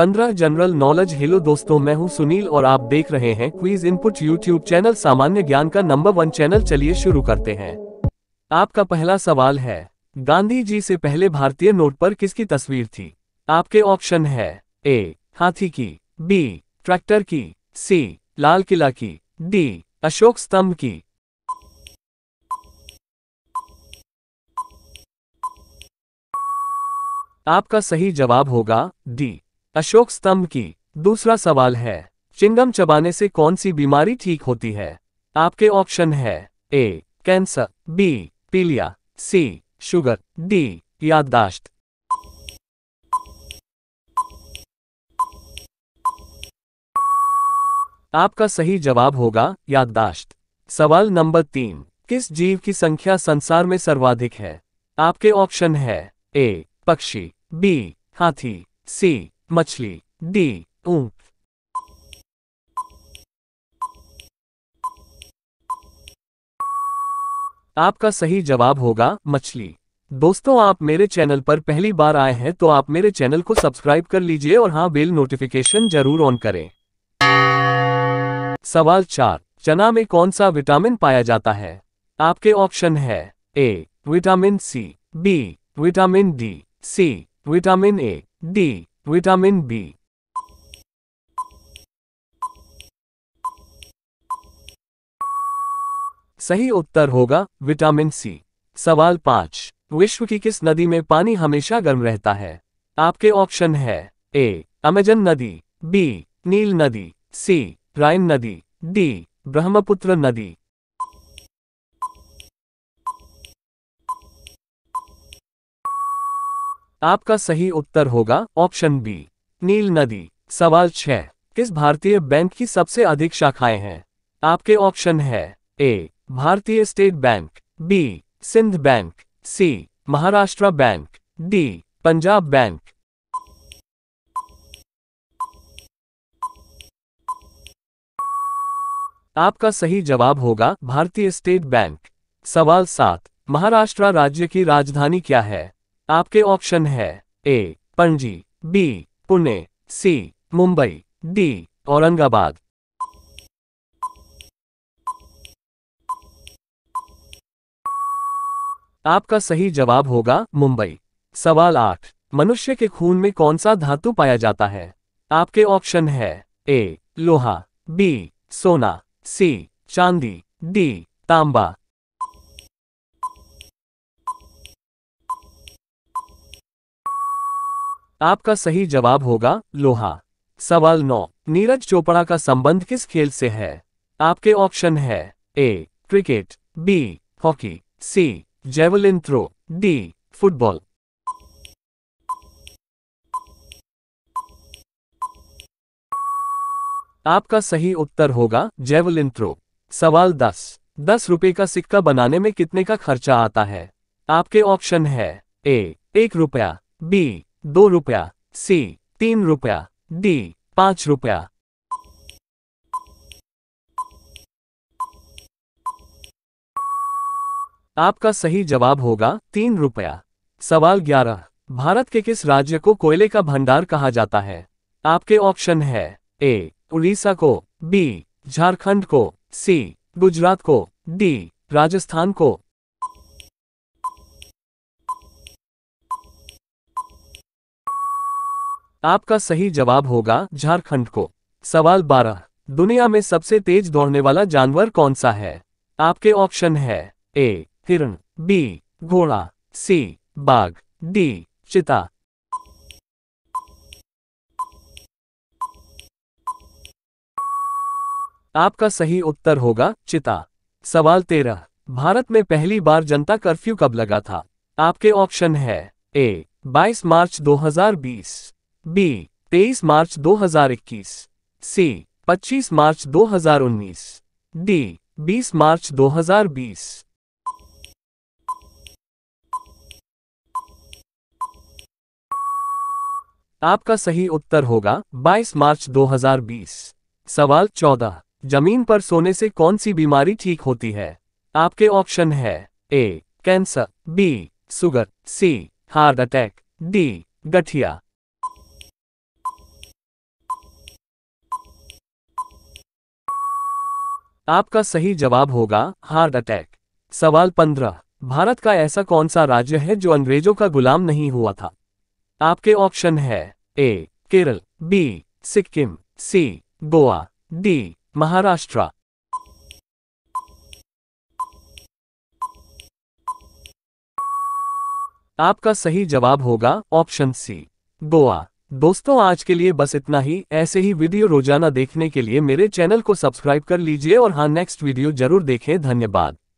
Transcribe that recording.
पंद्रह general knowledge hello दोस्तों मैं हूं सुनील और आप देख रहे हैं क्वीज इनपुट यूट्यूब चैनल सामान्य ज्ञान का नंबर वन चैनल चलिए शुरू करते हैं आपका पहला सवाल है गांधी जी से पहले भारतीय नोट पर किसकी तस्वीर थी आपके ऑप्शन है ए हाथी की बी ट्रैक्टर की सी लाल किला की डी अशोक स्तंभ की आपका सही जवाब होगा डी अशोक स्तंभ की दूसरा सवाल है चिंगम चबाने से कौन सी बीमारी ठीक होती है आपके ऑप्शन है ए कैंसर बी पीलिया सी शुगर डी याददाश्त आपका सही जवाब होगा याददाश्त सवाल नंबर तीन किस जीव की संख्या संसार में सर्वाधिक है आपके ऑप्शन है ए पक्षी बी हाथी सी मछली डी ऊंट आपका सही जवाब होगा मछली दोस्तों आप मेरे चैनल पर पहली बार आए हैं तो आप मेरे चैनल को सब्सक्राइब कर लीजिए और हाँ बेल नोटिफिकेशन जरूर ऑन करें सवाल चार चना में कौन सा विटामिन पाया जाता है आपके ऑप्शन है A vitamin C B vitamin D C vitamin A D vitamin B सही उत्तर होगा विटामिन सी सवाल पांच विश्व की किस नदी में पानी हमेशा गर्म रहता है आपके ऑप्शन है ए अमेजन नदी बी नील नदी सी राइन नदी डी ब्रह्मपुत्र नदी आपका सही उत्तर होगा ऑप्शन बी नील नदी सवाल छह किस भारतीय बैंक की सबसे अधिक शाखाएं हैं आपके ऑप्शन है ए भारतीय state bank B Sindh bank C Maharashtra bank D Punjab bank आपका सही जवाब होगा भारतीय स्टेट बैंक सवाल सात महाराष्ट्र राज्य की राजधानी क्या है आपके ऑप्शन है A Panaji B Pune C Mumbai D Aurangabad आपका सही जवाब होगा मुंबई सवाल आठ मनुष्य के खून में कौन सा धातु पाया जाता है आपके ऑप्शन है ए लोहा बी सोना सी चांदी डी तांबा आपका सही जवाब होगा लोहा सवाल नौ नीरज चोपड़ा का संबंध किस खेल से है आपके ऑप्शन है A cricket B hockey C javelin throw D football आपका सही उत्तर होगा जेवलिन थ्रो सवाल दस दस रुपए का सिक्का बनाने में कितने का खर्चा आता है आपके ऑप्शन है ए एक रुपया बी दो रुपया सी तीन रुपया डी पांच रुपया आपका सही जवाब होगा तीन रुपया सवाल ग्यारह भारत के किस राज्य को कोयले का भंडार कहा जाता है आपके ऑप्शन है ए उड़ीसा को बी झारखंड को सी गुजरात को डी राजस्थान को आपका सही जवाब होगा झारखंड को सवाल 12 दुनिया में सबसे तेज दौड़ने वाला जानवर कौन सा है आपके ऑप्शन है ए हिरण बी घोड़ा सी बाघ डी चिता आपका सही उत्तर होगा चिता सवाल तेरह भारत में पहली बार जनता कर्फ्यू कब लगा था आपके ऑप्शन है ए 22 मार्च 2020, बी तेईस मार्च 2021 सी 25 मार्च 2019 डी 20 मार्च 2020 आपका सही उत्तर होगा 22 मार्च 2020 सवाल 14 जमीन पर सोने से कौन सी बीमारी ठीक होती है आपके ऑप्शन है A cancer B sugar C heart attack D गठिया आपका सही जवाब होगा हार्ट अटैक सवाल पंद्रह भारत का ऐसा कौन सा राज्य है जो अंग्रेजों का गुलाम नहीं हुआ था आपके ऑप्शन है A Kerala B Sikkim C Goa D Maharashtra आपका सही जवाब होगा ऑप्शन सी गोवा दोस्तों आज के लिए बस इतना ही ऐसे ही वीडियो रोजाना देखने के लिए मेरे चैनल को सब्सक्राइब कर लीजिए और हाँ नेक्स्ट वीडियो जरूर देखें धन्यवाद